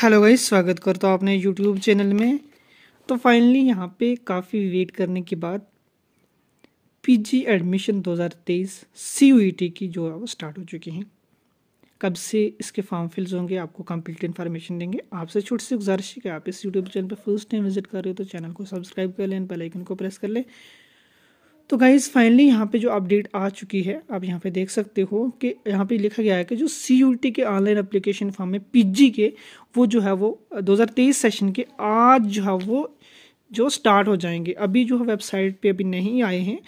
hello भाई स्वागत करता हूँ अपने यूट्यूब चैनल में तो फाइनली यहाँ पे काफ़ी वेट करने के बाद पीजी एडमिशन 2023 सीयूईटी की जो है वो स्टार्ट हो चुकी हैं कब से इसके फॉर्म फिल्स होंगे आपको कंप्लीट इन्फॉर्मेशन देंगे आपसे छोटी सी गुजारिश है कि आप इस यूट्यूब चैनल पर फर्स्ट टाइम विजिट कर रहे हो तो चैनल को सब्सक्राइब कर लें बेलाइकन को प्रेस कर लें तो गाइज फाइनली यहाँ पे जो अपडेट आ चुकी है आप यहाँ पे देख सकते हो कि यहाँ पे लिखा गया है कि जो सी के online application form P G के वो जो है वो 2023 सेशन के आज जो है वो जो स्टार्ट हो जाएंगे अभी जो है वेबसाइट पे अभी नहीं आए हैं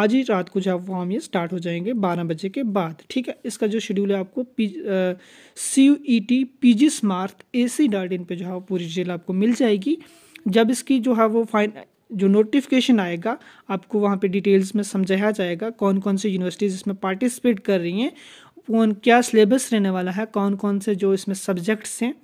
आज ही रात को जो है फॉर्म ये स्टार्ट हो जाएंगे बारह बजे के बाद ठीक है इसका जो शेड्यूल है आपको P C U E T P G smart A C dot in पर जो है पूरी डिटेल आपको मिल जाएगी जब इसकी जो है वो फाइन जो नोटिफिकेशन आएगा आपको वहाँ पे डिटेल्स में समझाया जाएगा कौन कौन सी यूनिवर्सिटीज़ इसमें पार्टिसिपेट कर रही हैं कौन क्या सिलेबस रहने वाला है कौन कौन से जो इसमें सब्जेक्ट्स हैं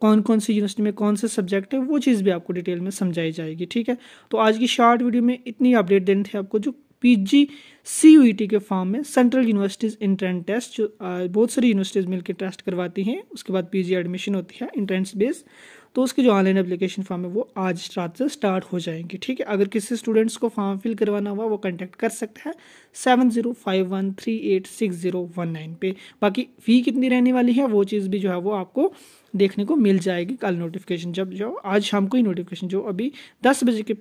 कौन कौन सी यूनिवर्सिटी में कौन से सब्जेक्ट है वो चीज़ भी आपको डिटेल में समझाई जाएगी ठीक है तो आज की शॉर्ट वीडियो में इतनी अपडेट देने थे आपको जो पीजी सीयूईटी e के फॉर्म में सेंट्रल यूनिवर्सिटीज़ इंट्रेंस टेस्ट जो बहुत सारी यूनिवर्सिटीज़ मिलकर टेस्ट करवाती हैं उसके बाद पीजी एडमिशन होती है इंट्रेंस बेस तो उसके जो ऑनलाइन एप्लीकेशन फॉर्म है वो आज रात से स्टार्ट हो जाएंगे ठीक है अगर किसी स्टूडेंट्स को फॉर्म फिल करवाना हुआ वो कॉन्टैक्ट कर सकता है seven zero five one three eight six zero one nine पे बाकी फ़ी कितनी रहने वाली है वो चीज़ भी जो है वो आपको देखने को मिल जाएगी कल नोटिफिकेशन जब जो आज शाम को ही नोटिफिकेशन जो अभी दस बजे के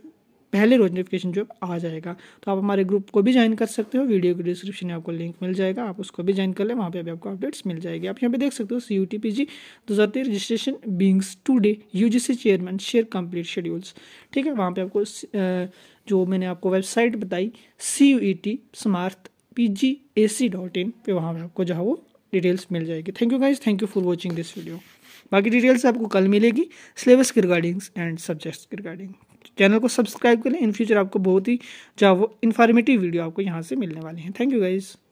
पहले रोज नोटिफिकेशन जो आ जाएगा तो आप हमारे ग्रुप को भी ज्वाइन कर सकते हो वीडियो के डिस्क्रिप्शन में आपको लिंक मिल जाएगा आप उसको भी ज्वाइन कर लें वहाँ पर अभी आपको अपडेट्स मिल जाएगी आप यहाँ पे देख सकते हो C U T P G दो हज़ार तेरह registration begins today U G C chairman share complete schedules ठीक है वहाँ पर आपको जो मैंने आपको वेबसाइट बताई C U E T Samarth P G A C dot in पर वहाँ पर आपको जो है वो डिटेल्स मिल जाएगी thank you guys thank you for watching this video बाकी डिटेल्स आपको कल मिलेगी सिलेबस के रिगार्डिंग एंड सब्जेक्ट्स के रिगार्डिंग चैनल को सब्सक्राइब करें इन फ्यूचर आपको बहुत ही वो इन्फॉर्मेटिव वीडियो आपको यहाँ से मिलने वाले हैं थैंक यू गाइज़